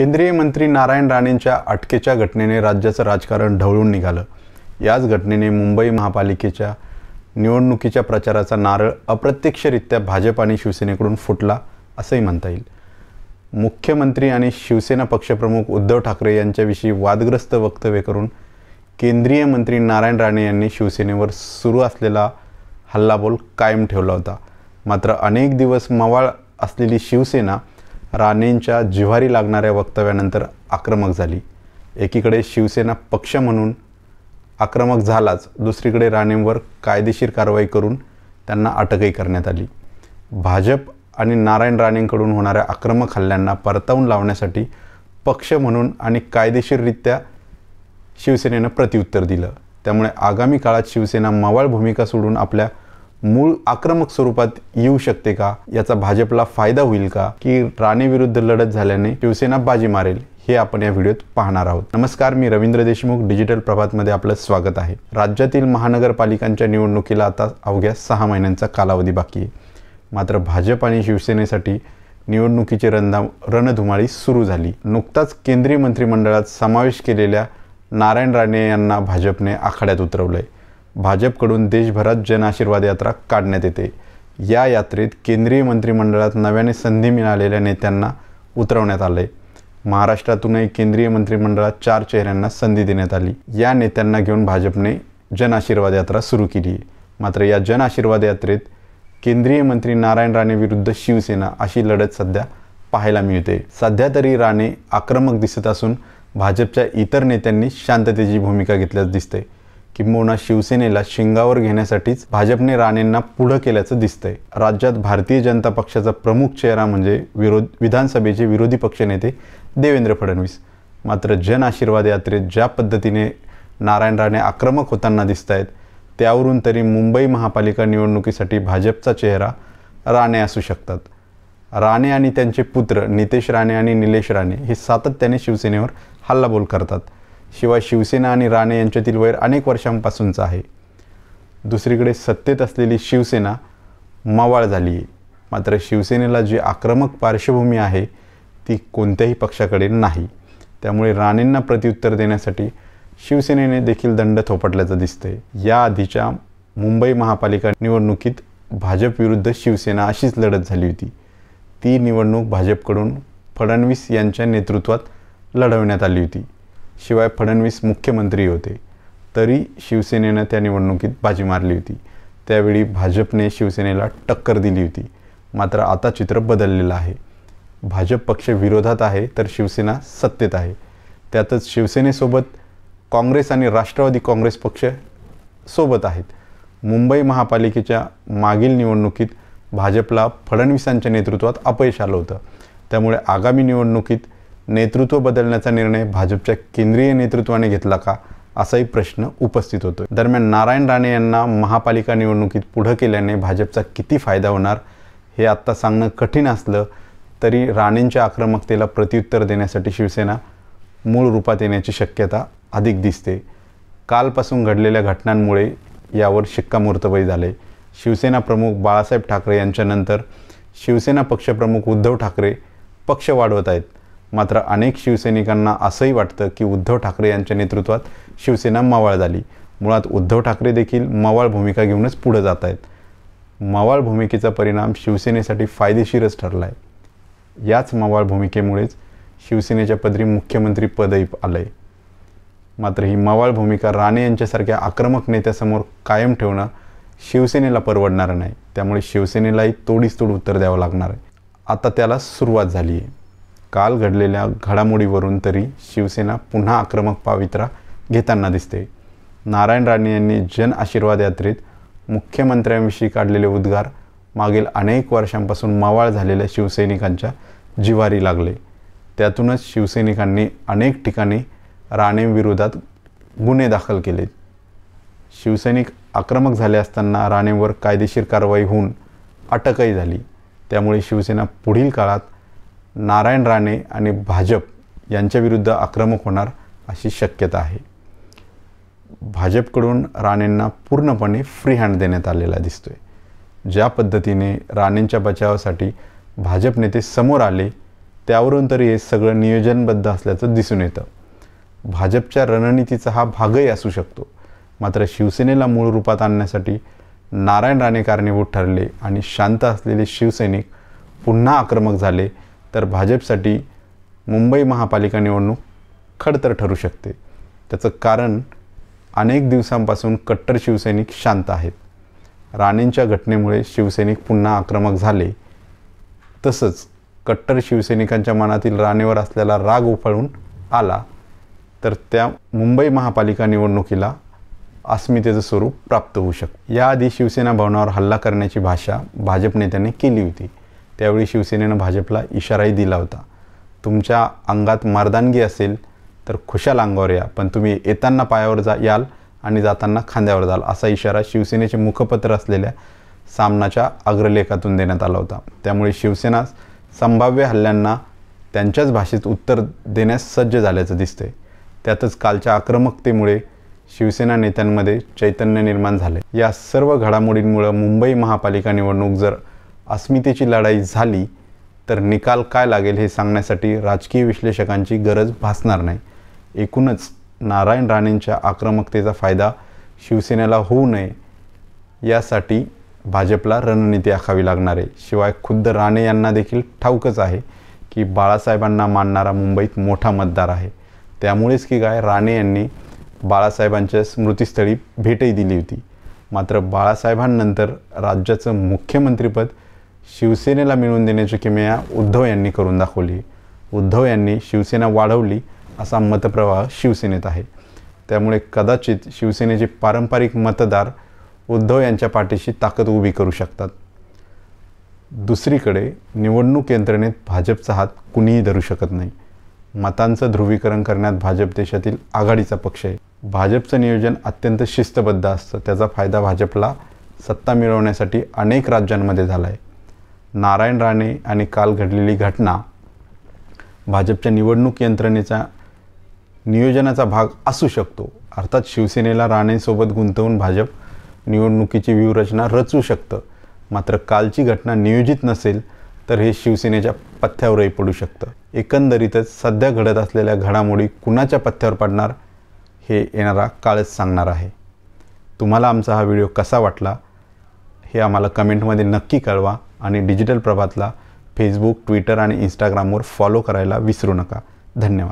केंद्रीय मंत्री नारायण राणेंच्या अटकेच्या घटनेने राज्याचं राजकारण ढवळून निघालं याच घटनेने मुंबई महापालिकेच्या निवडणुकीच्या प्रचाराचा नारळ अप्रत्यक्षरित्या भाजप आणि शिवसेनेकडून फुटला असंही म्हणता येईल मुख्यमंत्री आणि शिवसेना पक्षप्रमुख उद्धव ठाकरे यांच्याविषयी वादग्रस्त वक्तव्य करून केंद्रीय मंत्री नारायण राणे यांनी शिवसेनेवर सुरू असलेला हल्लाबोल कायम ठेवला होता मात्र अनेक दिवस मवाळ असलेली शिवसेना राणेंच्या जिव्हारी लागणाऱ्या वक्तव्यानंतर आक्रमक झाली एकीकडे शिवसेना पक्ष म्हणून आक्रमक झालाच दुसरीकडे राणेंवर कायदेशीर कारवाई करून त्यांना अटकही करण्यात आली भाजप आणि नारायण राणेंकडून होणाऱ्या आक्रमक हल्ल्यांना परतावून लावण्यासाठी पक्ष म्हणून आणि कायदेशीररित्या शिवसेनेनं प्रत्युत्तर दिलं त्यामुळे आगामी काळात शिवसेना मवाळ भूमिका सोडून आपल्या मूळ आक्रमक स्वरूपात येऊ शकते का याचा भाजपला फायदा होईल का की राणे विरुद्ध लढत झाल्याने शिवसेना बाजी मारेल हे आपण या व्हिडिओत पाहणार आहोत नमस्कार मी रवींद्र देशमुख डिजिटल प्रभातमध्ये आपलं स्वागत आहे राज्यातील महानगरपालिकांच्या निवडणुकीला आता अवघ्या सहा महिन्यांचा कालावधी बाकी आहे मात्र भाजप आणि शिवसेनेसाठी निवडणुकीची रणधा रणधुमाळी सुरू झाली नुकताच केंद्रीय मंत्रिमंडळात समावेश केलेल्या नारायण राणे यांना भाजपने आखाड्यात उतरवलं आहे भाजपकडून देशभरात आशीर्वाद यात्रा काढण्यात येते या यात्रेत केंद्रीय मंत्रिमंडळात नव्याने संधी मिळालेल्या नेत्यांना उतरवण्यात आले महाराष्ट्रातूनही केंद्रीय मंत्रिमंडळात चार चेहऱ्यांना संधी देण्यात आली या नेत्यांना घेऊन भाजपने जनआशीर्वाद यात्रा सुरू केली आहे मात्र या जनआशीर्वाद यात्रेत केंद्रीय मंत्री नारायण राणे विरुद्ध शिवसेना अशी लढत सध्या पाहायला मिळते सध्या तरी राणे आक्रमक दिसत असून भाजपच्या इतर नेत्यांनी शांततेची भूमिका घेतल्यास दिसते किंबहुना शिवसेनेला शिंगावर घेण्यासाठीच भाजपने राणेंना पुढं केल्याचं दिसतंय राज्यात भारतीय जनता पक्षाचा प्रमुख चेहरा म्हणजे विरोध विधानसभेचे विरोधी पक्षनेते देवेंद्र फडणवीस मात्र जन आशीर्वाद यात्रेत ज्या पद्धतीने नारायण राणे आक्रमक होताना दिसत आहेत त्यावरून तरी मुंबई महापालिका निवडणुकीसाठी भाजपचा चेहरा राणे असू शकतात राणे आणि त्यांचे पुत्र नितेश राणे आणि निलेश राणे हे सातत्याने शिवसेनेवर हल्लाबोल करतात शिवाय शिवसेना आणि राणे यांच्यातील वैर अनेक वर्षांपासूनचं आहे दुसरीकडे सत्तेत असलेली शिवसेना मावाळ झाली आहे मात्र शिवसेनेला जी आक्रमक पार्श्वभूमी आहे ती कोणत्याही पक्षाकडे नाही त्यामुळे राणेंना प्रत्युत्तर देण्यासाठी शिवसेनेने देखील दंड थोपटल्याचं दिसतंय या मुंबई महापालिका निवडणुकीत भाजपविरुद्ध शिवसेना अशीच लढत झाली होती ती निवडणूक भाजपकडून फडणवीस यांच्या नेतृत्वात लढवण्यात आली होती शिवाय फडणवीस मुख्यमंत्री होते तरी शिवसेनेनं त्या निवडणुकीत बाजी मारली होती त्यावेळी भाजपने शिवसेनेला टक्कर दिली होती मात्र आता चित्र बदललेलं आहे भाजप पक्ष विरोधात आहे तर शिवसेना सत्तेत आहे त्यातच शिवसेनेसोबत काँग्रेस आणि राष्ट्रवादी काँग्रेस पक्ष सोबत आहेत मुंबई महापालिकेच्या मागील निवडणुकीत भाजपला फडणवीसांच्या नेतृत्वात अपयश आलं होतं त्यामुळे आगामी निवडणुकीत नेतृत्व बदलण्याचा निर्णय भाजपच्या केंद्रीय नेतृत्वाने घेतला का असाही प्रश्न उपस्थित होतो दरम्यान नारायण राणे यांना महापालिका निवडणुकीत पुढं केल्याने भाजपचा किती फायदा होणार हे आत्ता सांगणं कठीण असलं तरी राणेंच्या आक्रमकतेला प्रत्युत्तर देण्यासाठी शिवसेना मूळ रूपात येण्याची शक्यता अधिक दिसते कालपासून घडलेल्या घटनांमुळे यावर शिक्कामोर्तबही झाले शिवसेना प्रमुख बाळासाहेब ठाकरे यांच्यानंतर शिवसेना पक्षप्रमुख उद्धव ठाकरे पक्ष वाढवत आहेत मात्र अनेक शिवसैनिकांना असंही वाटतं की उद्धव ठाकरे यांच्या नेतृत्वात शिवसेना मवाळ झाली मुळात उद्धव ठाकरे देखील मवाळ भूमिका घेऊनच पुढे जात आहेत मवाळ भूमिकेचा परिणाम शिवसेनेसाठी फायदेशीरच ठरला आहे याच मवाळ भूमिकेमुळेच शिवसेनेच्या पदरी मुख्यमंत्री पदही आलं आहे मात्र ही मवाळ भूमिका राणे यांच्यासारख्या आक्रमक नेत्यासमोर कायम ठेवणं शिवसेनेला परवडणारं नाही त्यामुळे शिवसेनेलाही तोडीस तोड उत्तर द्यावं लागणार आहे आता त्याला सुरुवात झाली आहे काल घडलेल्या घडामोडीवरून तरी शिवसेना पुन्हा आक्रमक पावित्रा घेताना दिसते नारायण राणे यांनी जन आशीर्वाद यात्रेत मुख्यमंत्र्यांविषयी काढलेले उद्गार मागील अनेक वर्षांपासून मावाळ झालेल्या शिवसैनिकांच्या जिवारी लागले त्यातूनच शिवसैनिकांनी अनेक ठिकाणी राणेंविरोधात गुन्हे दाखल केले शिवसैनिक आक्रमक झाले असताना राणेंवर कायदेशीर कारवाई होऊन अटकही झाली त्यामुळे शिवसेना पुढील काळात नारायण राणे आणि भाजप यांच्याविरुद्ध आक्रमक होणार अशी शक्यता आहे भाजपकडून राणेंना पूर्णपणे फ्री हँड देण्यात आलेला दिसतोय ज्या पद्धतीने राणेंच्या बचावासाठी भाजप नेते समोर आले त्यावरून तरी हे सगळं नियोजनबद्ध असल्याचं दिसून येतं भाजपच्या रणनीतीचा हा भागही असू शकतो मात्र शिवसेनेला मूळ रूपात आणण्यासाठी नारायण राणे कारणीभूत ठरले आणि शांत असलेले शिवसैनिक पुन्हा आक्रमक झाले तर भाजपसाठी मुंबई महापालिका निवडणूक खडतर ठरू शकते त्याचं कारण अनेक दिवसांपासून कट्टर शिवसैनिक शांत आहेत राणेंच्या घटनेमुळे शिवसैनिक पुन्हा आक्रमक झाले तसंच कट्टर शिवसैनिकांच्या मनातील राणेवर असलेला राग उफाळून आला तर त्या मुंबई महापालिका निवडणुकीला अस्मितेचं स्वरूप प्राप्त होऊ शकतं याआधी शिवसेना भवनावर हल्ला करण्याची भाषा भाजप नेत्यांनी केली होती त्यावेळी शिवसेनेनं भाजपला इशाराही दिला होता तुमच्या अंगात मर्दानगी असेल तर खुशाल अंगावर या पण तुम्ही येताना पायावर जा याल आणि जाताना खांद्यावर जाल असा इशारा शिवसेनेचे मुखपत्र असलेल्या सामनाच्या अग्रलेखातून देण्यात आला होता त्यामुळे शिवसेना संभाव्य हल्ल्यांना त्यांच्याच भाषेत उत्तर देण्यास सज्ज झाल्याचं दिसतंय त्यातच कालच्या आक्रमकतेमुळे शिवसेना नेत्यांमध्ये चैतन्य निर्माण झाले या सर्व घडामोडींमुळं मुंबई महापालिका निवडणूक जर अस्मितेची लढाई झाली तर निकाल काय लागेल हे सांगण्यासाठी राजकीय विश्लेषकांची गरज भासणार नाही एकूणच नारायण राणेंच्या आक्रमकतेचा फायदा शिवसेनेला होऊ नये यासाठी भाजपला रणनीती आखावी लागणार आहे शिवाय खुद्द राणे यांना देखील ठाऊकच आहे की बाळासाहेबांना मानणारा मुंबईत मोठा मतदार आहे त्यामुळेच की काय राणे यांनी बाळासाहेबांच्या स्मृतीस्थळी भेटही दिली होती मात्र बाळासाहेबांनंतर राज्याचं मुख्यमंत्रीपद शिवसेनेला मिळवून देण्याची किमया उद्धव यांनी करून दाखवली उद्धव यांनी शिवसेना वाढवली असा मतप्रवाह शिवसेनेत आहे त्यामुळे कदाचित शिवसेनेचे पारंपरिक मतदार उद्धव यांच्या पाठीशी ताकद उभी करू शकतात दुसरीकडे निवडणूक यंत्रणेत भाजपचा हात कुणीही धरू शकत नाही मतांचं ध्रुवीकरण करण्यात भाजप देशातील आघाडीचा पक्ष आहे भाजपचं नियोजन अत्यंत शिस्तबद्ध असतं त्याचा फायदा भाजपला सत्ता मिळवण्यासाठी अनेक राज्यांमध्ये झाला आहे नारायण राणे आणि काल घडलेली घटना भाजपच्या निवडणूक यंत्रणेचा नियोजनाचा भाग असू शकतो अर्थात शिवसेनेला राणेंसोबत गुंतवून भाजप निवडणुकीची व्यूहरचना रचू शकतं मात्र कालची घटना नियोजित नसेल तर हे शिवसेनेच्या पथ्यावरही पडू शकतं एकंदरीतच सध्या घडत असलेल्या घडामोडी कुणाच्या पथ्यावर पडणार हे येणारा काळच सांगणार आहे तुम्हाला आमचा हा व्हिडिओ कसा वाटला हे आम्हाला कमेंटमध्ये नक्की कळवा आणि डिजिटल प्रभातला फेसबुक ट्विटर आणि इंस्टाग्रामवर फॉलो करायला विसरू नका धन्यवाद